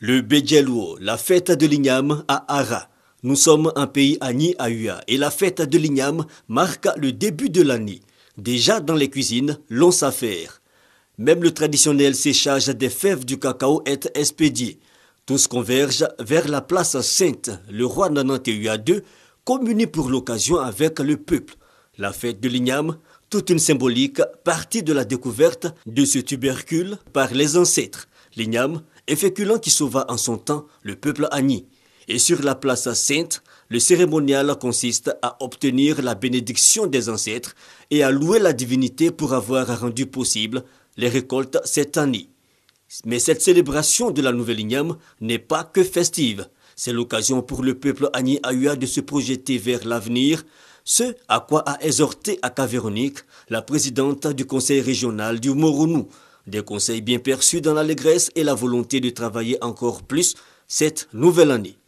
Le Bejelwo, la fête de l'igname à Ara. Nous sommes un pays à Ahua et la fête de l'igname marque le début de l'année. Déjà dans les cuisines, l'on s'affaire. Même le traditionnel séchage des fèves du cacao est expédié. Tous convergent vers la place sainte. Le roi à II communie pour l'occasion avec le peuple. La fête de l'igname, toute une symbolique partie de la découverte de ce tubercule par les ancêtres. L'igname, effectuant qui sauva en son temps le peuple Agni. Et sur la place sainte, le cérémonial consiste à obtenir la bénédiction des ancêtres et à louer la divinité pour avoir rendu possible les récoltes cette année. Mais cette célébration de la nouvelle igname n'est pas que festive. C'est l'occasion pour le peuple Ani Ayua de se projeter vers l'avenir, ce à quoi a exhorté à Cavéronique, la présidente du conseil régional du Moronou, des conseils bien perçus dans l'allégresse et la volonté de travailler encore plus cette nouvelle année.